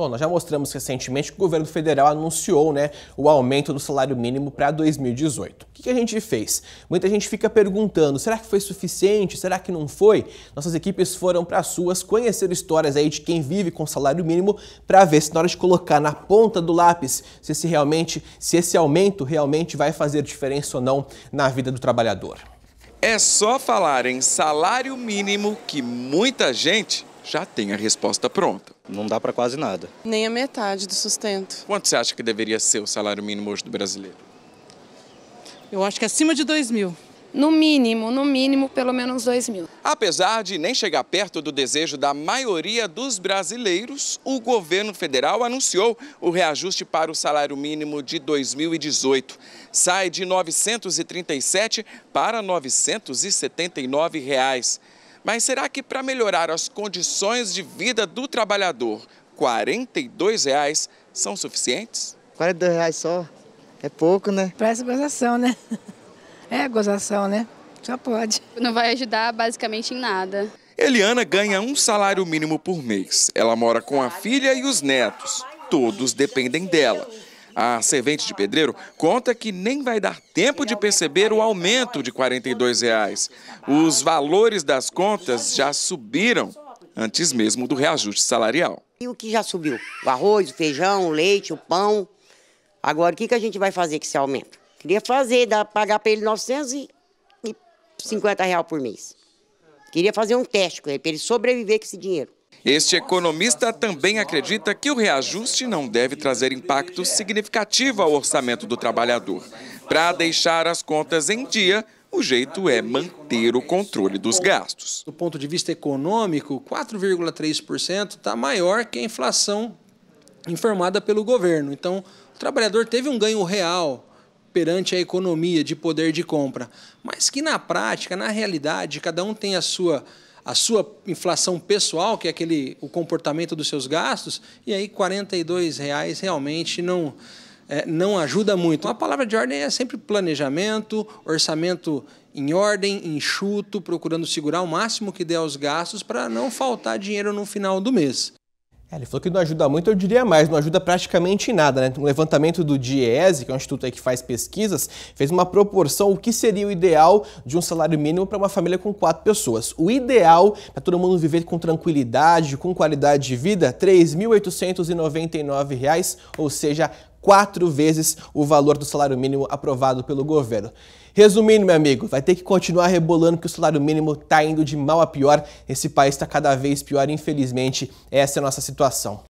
Bom, nós já mostramos recentemente que o governo federal anunciou né, o aumento do salário mínimo para 2018. O que a gente fez? Muita gente fica perguntando: será que foi suficiente? Será que não foi? Nossas equipes foram para as suas conhecer histórias aí de quem vive com salário mínimo para ver se na hora de colocar na ponta do lápis se esse, realmente, se esse aumento realmente vai fazer diferença ou não na vida do trabalhador. É só falar em salário mínimo que muita gente já tem a resposta pronta. Não dá para quase nada. Nem a metade do sustento. Quanto você acha que deveria ser o salário mínimo hoje do brasileiro? Eu acho que é acima de 2 mil. No mínimo, no mínimo, pelo menos 2 mil. Apesar de nem chegar perto do desejo da maioria dos brasileiros, o governo federal anunciou o reajuste para o salário mínimo de 2018. Sai de 937 para 979 reais. Mas será que para melhorar as condições de vida do trabalhador, R$ reais são suficientes? R$ reais só é pouco, né? Parece gozação, né? É gozação, né? Só pode. Não vai ajudar basicamente em nada. Eliana ganha um salário mínimo por mês. Ela mora com a filha e os netos. Todos dependem dela. A servente de pedreiro conta que nem vai dar tempo de perceber o aumento de R$ 42,00. Reais. Os valores das contas já subiram antes mesmo do reajuste salarial. E o que já subiu? O arroz, o feijão, o leite, o pão. Agora, o que, que a gente vai fazer com esse aumento? Queria fazer, dar, pagar para ele R$ 950,00 por mês. Queria fazer um teste com ele, para ele sobreviver com esse dinheiro. Este economista também acredita que o reajuste não deve trazer impacto significativo ao orçamento do trabalhador. Para deixar as contas em dia, o jeito é manter o controle dos gastos. Do ponto de vista econômico, 4,3% está maior que a inflação informada pelo governo. Então, o trabalhador teve um ganho real perante a economia de poder de compra, mas que na prática, na realidade, cada um tem a sua a sua inflação pessoal, que é aquele, o comportamento dos seus gastos, e aí R$ 42,00 realmente não, é, não ajuda muito. Uma palavra de ordem é sempre planejamento, orçamento em ordem, enxuto, procurando segurar o máximo que der aos gastos para não faltar dinheiro no final do mês. É, ele falou que não ajuda muito, eu diria mais, não ajuda praticamente em nada. Né? Um levantamento do DIESE, que é um instituto que faz pesquisas, fez uma proporção o que seria o ideal de um salário mínimo para uma família com quatro pessoas. O ideal para todo mundo viver com tranquilidade, com qualidade de vida, R$ 3.899, ou seja, quatro vezes o valor do salário mínimo aprovado pelo governo. Resumindo, meu amigo, vai ter que continuar rebolando que o salário mínimo está indo de mal a pior. Esse país está cada vez pior, infelizmente. Essa é a nossa situação.